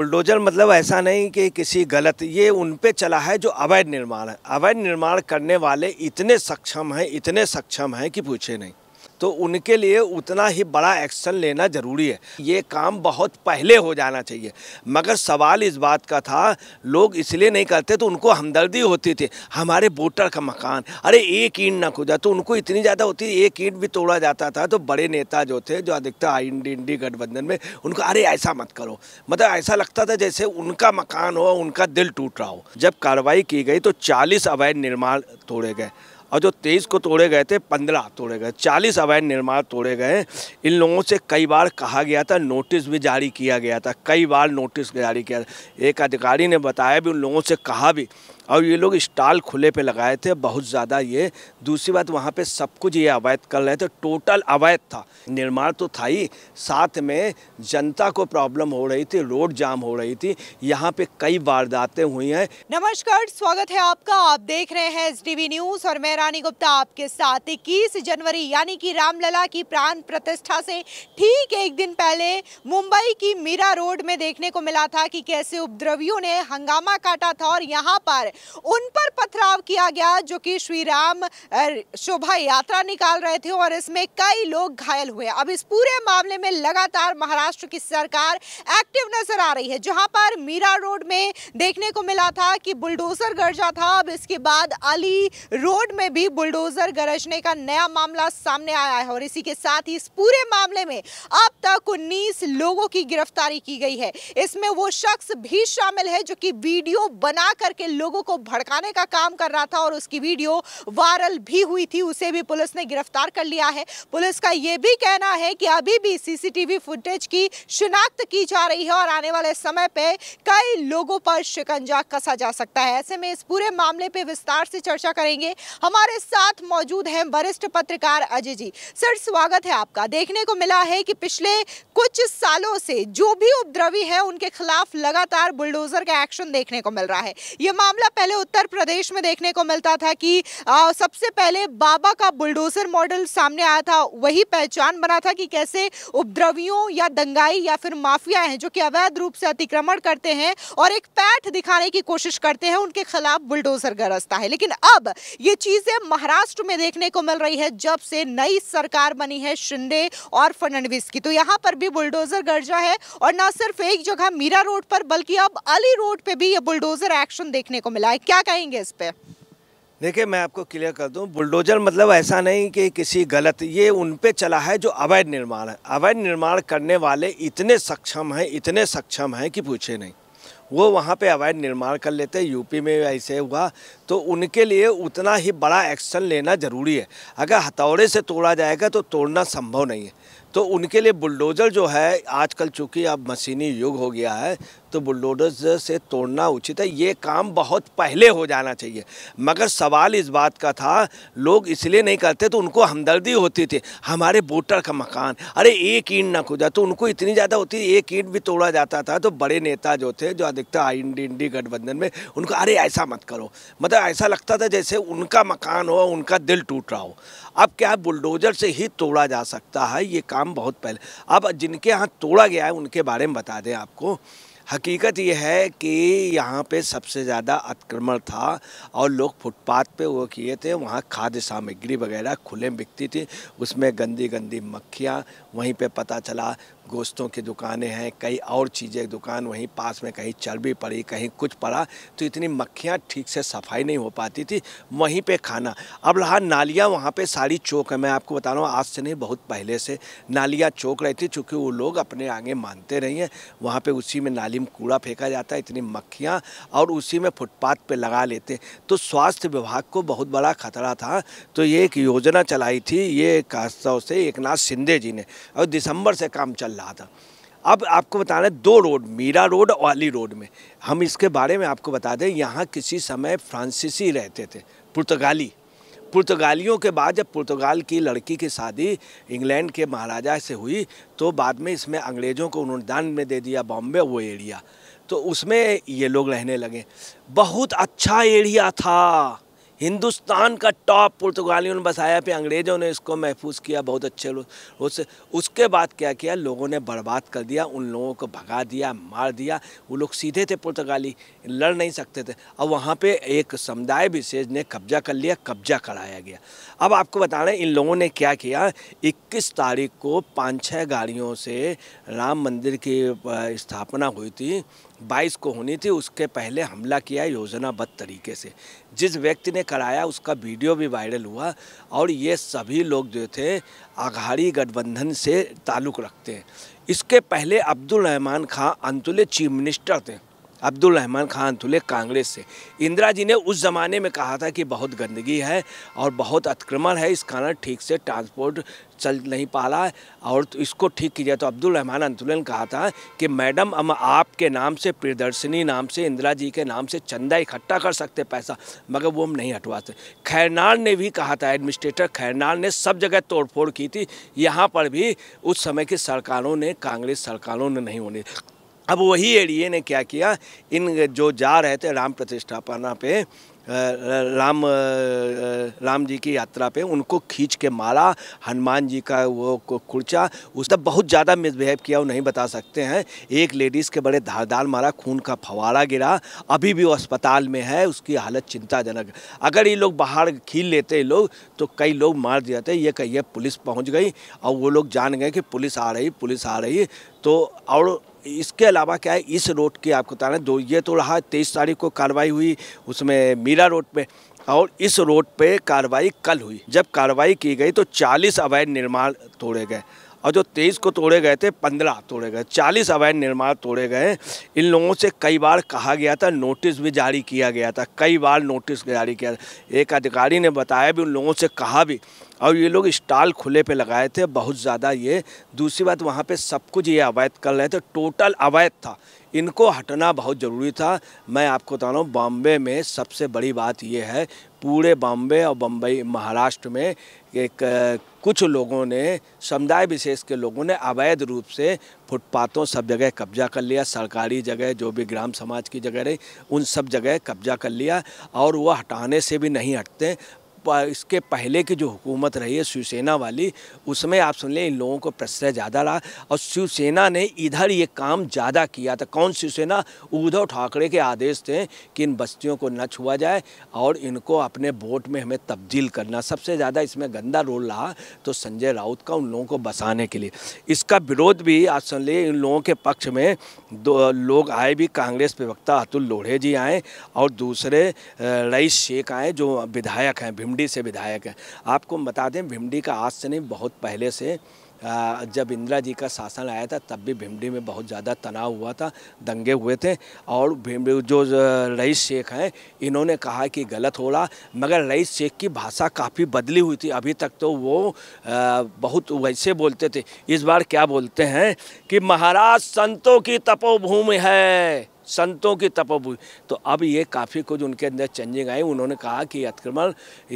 bulldozer मतलब ऐसा नहीं कि किसी गलत ये उन पे चला है जो अवैध निर्माण है अवैध निर्माण करने वाले इतने सक्षम हैं इतने सक्षम हैं कि पूछे नहीं तो उनके लिए उतना ही बड़ा एक्शन लेना ज़रूरी है ये काम बहुत पहले हो जाना चाहिए मगर सवाल इस बात का था लोग इसलिए नहीं करते तो उनको हमदर्दी होती थी हमारे वोटर का मकान अरे एक ईंट ना खुदा तो उनको इतनी ज़्यादा होती एक ईंट भी तोड़ा जाता था तो बड़े नेता जो थे जो अधिकतर आई इंडी गठबंधन में उनको अरे ऐसा मत करो मतलब ऐसा लगता था जैसे उनका मकान हो उनका दिल टूट रहा हो जब कार्रवाई की गई तो चालीस अवैध निर्माण तोड़े गए और जो तेईस को तोड़े गए थे पंद्रह तोड़े गए चालीस अवैध निर्माण तोड़े गए इन लोगों से कई बार कहा गया था नोटिस भी जारी किया गया था कई बार नोटिस जारी किया एक अधिकारी ने बताया भी उन लोगों से कहा भी और ये लोग स्टॉल खुले पे लगाए थे बहुत ज़्यादा ये दूसरी बात वहाँ पे सब कुछ ये अवैध कर रहे थे टोटल अवैध था निर्माण तो था ही साथ में जनता को प्रॉब्लम हो रही थी रोड जाम हो रही थी यहाँ पे कई वारदातें हुई हैं नमस्कार स्वागत है आपका आप देख रहे हैं एस न्यूज़ और मैं रानी गुप्ता आपके साथ इक्कीस जनवरी यानी कि रामलला की प्राण प्रतिष्ठा से ठीक एक दिन पहले मुंबई की मीरा रोड में देखने को मिला था कि कैसे उपद्रवियों ने हंगामा काटा था और यहाँ पर उन पर पथराव किया गया जो कि श्री राम शोभा यात्रा निकाल रहे थे और इसमें कई लोग घायल हुए अब इस पूरे मामले में लगातार महाराष्ट्र की सरकार एक्टिव नजर आ रही है जहां पर मीरा रोड में देखने को मिला था कि बुलडोजर गरजा था अब इसके बाद अली रोड में भी बुलडोजर गरजने का नया मामला सामने आया है और इसी के साथ ही इस पूरे मामले में अब तक उन्नीस लोगों की गिरफ्तारी की गई है इसमें वो शख्स भी शामिल है जो कि वीडियो बना करके लोगों को भड़काने का काम कर रहा था और उसकी वीडियो वायरल भी हुई थी उसे भी पुलिस ने गिरफ्तार कर लिया है पुलिस का ये भी कहना है कि अभी भी सीसीटीवी फुटेज की शिनाख्त की जा रही है और आने वाले समय पर कई लोगों पर शिकंजा कसा जा सकता है ऐसे में इस पूरे मामले पर विस्तार से चर्चा करेंगे हमारे साथ मौजूद हैं वरिष्ठ पत्रकार अजय जी सर स्वागत है आपका देखने को मिला है कि पिछले कुछ सालों से जो भी उपद्रवी है उनके खिलाफ लगातार बुलडोजर का एक्शन देखने को मिल रहा है यह मामला पहले उत्तर प्रदेश में देखने को मिलता था कि आ, सबसे पहले बाबा का बुलडोजर मॉडल सामने आया था वही पहचान बना था कि कैसे उपद्रवियों या दंगाई या फिर माफिया हैं जो कि अवैध रूप से अतिक्रमण करते हैं और एक पैठ दिखाने की कोशिश करते हैं उनके खिलाफ बुलडोजर गरजता है लेकिन अब ये चीज़ें महाराष्ट्र में देखने को मिल रही है जब से नई सरकार बनी है शिंदे और फडणवीस की तो यहाँ पर भी बुलडोजर गर्जा है और न सिर्फ एक जगह मीरा रोड पर बल्कि अब अली रोड पर भी ये बुलडोजर एक्शन देखने को मिला मिला है क्या कहेंगे इस पर देखिए मैं आपको क्लियर कर दूं बुलडोजर मतलब ऐसा नहीं कि किसी गलत ये उन पे चला है जो अवैध निर्माण है अवैध निर्माण करने वाले इतने सक्षम हैं इतने सक्षम हैं कि पूछे नहीं वो वहाँ पे अवैध निर्माण कर लेते हैं यूपी में ऐसे हुआ तो उनके लिए उतना ही बड़ा एक्शन लेना ज़रूरी है अगर हथौड़े से तोड़ा जाएगा तो तोड़ना संभव नहीं है तो उनके लिए बुलडोज़र जो है आजकल चूंकि अब मशीनी युग हो गया है तो बुलडोज़र से तोड़ना उचित है ये काम बहुत पहले हो जाना चाहिए मगर सवाल इस बात का था लोग इसलिए नहीं करते तो उनको हमदर्दी होती थी हमारे वोटर का मकान अरे एक ईंट ना खुदा तो उनको इतनी ज़्यादा होती एक ईंट भी तोड़ा जाता था तो बड़े नेता जो थे जो अधिकतर आई इंडी गठबंधन में उनको अरे ऐसा मत करो मतलब ऐसा लगता था जैसे उनका मकान हो उनका दिल टूट रहा हो अब क्या बुलडोज़र से ही तोड़ा जा सकता है ये काम काम बहुत पहले अब जिनके यहाँ तोड़ा गया है उनके बारे में बता दें आपको हकीकत यह है कि यहाँ पे सबसे ज़्यादा अतिक्रमण था और लोग फुटपाथ पे वो किए थे वहाँ खाद्य सामग्री वगैरह खुले में बिकती थी उसमें गंदी गंदी मक्खियाँ वहीं पे पता चला गोश्तों की दुकानें हैं कई और चीज़ें दुकान वहीं पास में कहीं चर्बी पड़ी कहीं कुछ पड़ा तो इतनी मक्खियाँ ठीक से सफाई नहीं हो पाती थी वहीं पे खाना अब रहा नालियाँ वहाँ पे सारी चौक है मैं आपको बता रहा हूँ आज से नहीं बहुत पहले से नालियाँ चौक रही थी चूँकि वो लोग अपने आगे मानते रही हैं वहाँ पर उसी में नाली में कूड़ा फेंका जाता है इतनी मक्खियाँ और उसी में फुटपाथ पर लगा लेते तो स्वास्थ्य विभाग को बहुत बड़ा खतरा था तो ये एक योजना चलाई थी ये खासतौर से एक नाथ शिंदे जी ने और दिसंबर से काम चल रहा था अब आपको बताना है दो रोड मीरा रोड और अली रोड में हम इसके बारे में आपको बता दें यहाँ किसी समय फ्रांसीसी रहते थे पुर्तगाली पुर्तगालियों के बाद जब पुर्तगाल की लड़की की शादी इंग्लैंड के महाराजा से हुई तो बाद में इसमें अंग्रेज़ों को उन्होंने दान में दे दिया बॉम्बे वो एरिया तो उसमें ये लोग रहने लगे बहुत अच्छा एरिया था हिंदुस्तान का टॉप पुर्तगालियों ने बसाया फिर अंग्रेज़ों ने इसको महफूज किया बहुत अच्छे लोग उस उसके बाद क्या किया लोगों ने बर्बाद कर दिया उन लोगों को भगा दिया मार दिया वो लोग सीधे थे पुर्तगाली लड़ नहीं सकते थे अब वहाँ पे एक समुदाय विशेष ने कब्जा कर लिया कब्जा कराया गया अब आपको बता रहे इन लोगों ने क्या किया इक्कीस तारीख को पाँच छः गाड़ियों से राम मंदिर की स्थापना हुई थी 22 को होनी थी उसके पहले हमला किया योजनाबद्ध तरीके से जिस व्यक्ति ने कराया उसका वीडियो भी वायरल हुआ और ये सभी लोग जो थे आघाड़ी गठबंधन से ताल्लुक़ रखते हैं इसके पहले अब्दुल रहमान खां अंतुल्य चीफ मिनिस्टर थे अब्दुल रहमान खान तुले कांग्रेस से इंदिरा जी ने उस ज़माने में कहा था कि बहुत गंदगी है और बहुत अतिक्रमण है इस कारण ठीक से ट्रांसपोर्ट चल नहीं पा रहा है और तो इसको ठीक किया तो अब्दुल रहमान अंतुलन ने कहा था कि मैडम हम आपके नाम से प्रदर्शनी नाम से इंदिरा जी के नाम से चंदा इकट्ठा कर सकते पैसा मगर वो हम नहीं हटवाते खैरनार ने भी कहा था एडमिनिस्ट्रेटर खैरनार ने सब जगह तोड़फोड़ की थी यहाँ पर भी उस समय की सरकारों ने कांग्रेस सरकारों ने नहीं होने अब वही एडीए ने क्या किया इन जो जा रहे थे राम प्रतिष्ठापना पे राम राम जी की यात्रा पे उनको खींच के मारा हनुमान जी का वो कुर्चा उसने बहुत ज़्यादा मिसबिहेव किया वो नहीं बता सकते हैं एक लेडीज़ के बड़े धारदार मारा खून का फवारा गिरा अभी भी वो अस्पताल में है उसकी हालत चिंताजनक अगर ये लोग बाहर खील लेते लोग तो कई लोग मार दिए ये कहिए पुलिस पहुँच गई और वो लोग जान गए कि पुलिस आ रही पुलिस आ रही तो और इसके अलावा क्या है इस रोड की आपको बता रहे दो ये तो रहा तेईस तारीख को कार्रवाई हुई उसमें मीरा रोड पे और इस रोड पे कार्रवाई कल हुई जब कार्रवाई की गई तो 40 अवैध निर्माण तोड़े गए और जो तेईस को तोड़े गए थे पंद्रह तोड़े गए चालीस अवैध निर्माण तोड़े गए इन लोगों से कई बार कहा गया था नोटिस भी जारी किया गया था कई बार नोटिस जारी किया एक अधिकारी ने बताया भी उन लोगों से कहा भी और ये लोग स्टॉल खुले पे लगाए थे बहुत ज़्यादा ये दूसरी बात वहाँ पे सब कुछ ये अवैध कर रहे थे टोटल अवैध था इनको हटना बहुत ज़रूरी था मैं आपको बता रहा हूँ बॉम्बे में सबसे बड़ी बात ये है पूरे बॉम्बे और बम्बई महाराष्ट्र में एक कुछ लोगों ने समुदाय विशेष के लोगों ने अवैध रूप से फुटपाथों सब जगह कब्जा कर लिया सरकारी जगह जो भी ग्राम समाज की जगह रही उन सब जगह कब्जा कर लिया और वह हटाने से भी नहीं हटते इसके पहले की जो हुकूमत रही है शिवसेना वाली उसमें आप सुन लें इन लोगों को प्रश्रय ज़्यादा रहा और शिवसेना ने इधर ये काम ज़्यादा किया था कौन शिवसेना उद्धव ठाकरे के आदेश थे कि इन बस्तियों को न छुआ जाए और इनको अपने वोट में हमें तब्दील करना सबसे ज़्यादा इसमें गंदा रोल रहा तो संजय राउत का उन लोगों को बसाने के लिए इसका विरोध भी आप सुन लें इन लोगों के पक्ष में दो लोग आए भी कांग्रेस प्रवक्ता अतुल लोढ़े जी आए और दूसरे रईस शेख आए जो विधायक हैं भीम भिमडी से विधायक हैं आपको बता दें भिमडी का आज से नहीं बहुत पहले से जब इंदिरा जी का शासन आया था तब भी भिमडी में बहुत ज़्यादा तनाव हुआ था दंगे हुए थे और भिमडी जो रईस शेख हैं इन्होंने कहा कि गलत हो रहा मगर रईस शेख की भाषा काफ़ी बदली हुई थी अभी तक तो वो बहुत वैसे बोलते थे इस बार क्या बोलते हैं कि महाराज संतों की तपोभूमि है संतों की तपोभूमि तो अब ये काफ़ी कुछ उनके अंदर चेंजिंग आई उन्होंने कहा कि अतिक्रमण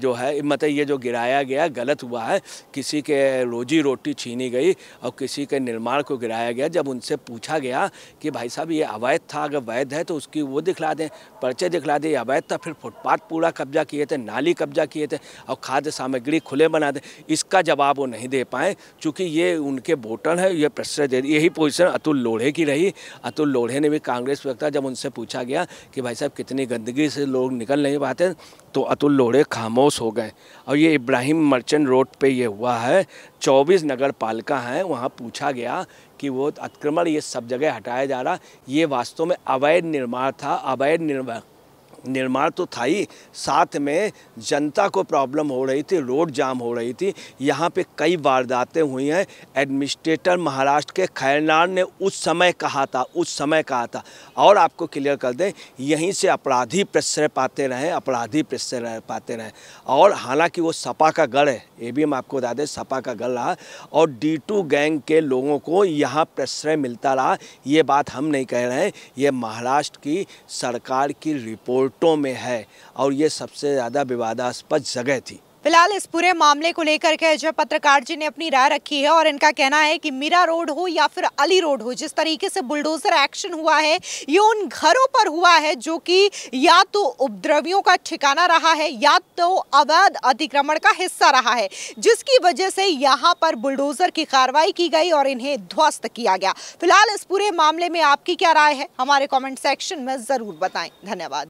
जो है मतलब ये जो गिराया गया गलत हुआ है किसी के रोजी रोटी छीनी गई और किसी के निर्माण को गिराया गया जब उनसे पूछा गया कि भाई साहब ये अवैध था अगर वैध है तो उसकी वो दिखला दें पर्चे दिखला दें अवैध था फिर फुटपाथ पूरा कब्जा किए थे नाली कब्जा किए थे और खाद्य सामग्री खुले बना दें इसका जवाब वो नहीं दे पाए चूँकि ये उनके वोटर हैं ये प्रश्न दे यही पोजिशन अतुल लोढ़े की रही अतुल लोढ़े ने भी कांग्रेस लगता है जब उनसे पूछा गया कि भाई साहब कितनी गंदगी से लोग निकल नहीं पाते तो अतुल लोढ़े खामोश हो गए और ये इब्राहिम मर्चेंट रोड पे ये हुआ है 24 नगर पालिका हैं वहाँ पूछा गया कि वो अतिक्रमण ये सब जगह हटाया जा रहा ये वास्तव में अवैध निर्माण था अवैध निर्माण निर्माण तो था ही साथ में जनता को प्रॉब्लम हो रही थी रोड जाम हो रही थी यहाँ पे कई वारदातें हुई हैं एडमिनिस्ट्रेटर महाराष्ट्र के खैरनार ने उस समय कहा था उस समय कहा था और आपको क्लियर कर दें यहीं से अपराधी प्रश्रय पाते रहें अपराधी प्रश्रय पाते रहें और हालांकि वो सपा का गढ़ है ये भी हम आपको बता दें सपा का गढ़ रहा और डी गैंग के लोगों को यहाँ प्रश्रय मिलता रहा ये बात हम नहीं कह रहे हैं ये महाराष्ट्र की सरकार की रिपोर्ट भुट्टो में है और ये सबसे ज़्यादा विवादास्पद जगह थी फिलहाल इस पूरे मामले को लेकर के अजय पत्रकार जी ने अपनी राय रखी है और इनका कहना है कि मीरा रोड हो या फिर अली रोड हो जिस तरीके से बुलडोजर एक्शन हुआ है ये उन घरों पर हुआ है जो कि या तो उपद्रवियों का ठिकाना रहा है या तो अवैध अतिक्रमण का हिस्सा रहा है जिसकी वजह से यहाँ पर बुलडोजर की कार्रवाई की गई और इन्हें ध्वस्त किया गया फिलहाल इस पूरे मामले में आपकी क्या राय है हमारे कॉमेंट सेक्शन में ज़रूर बताएं धन्यवाद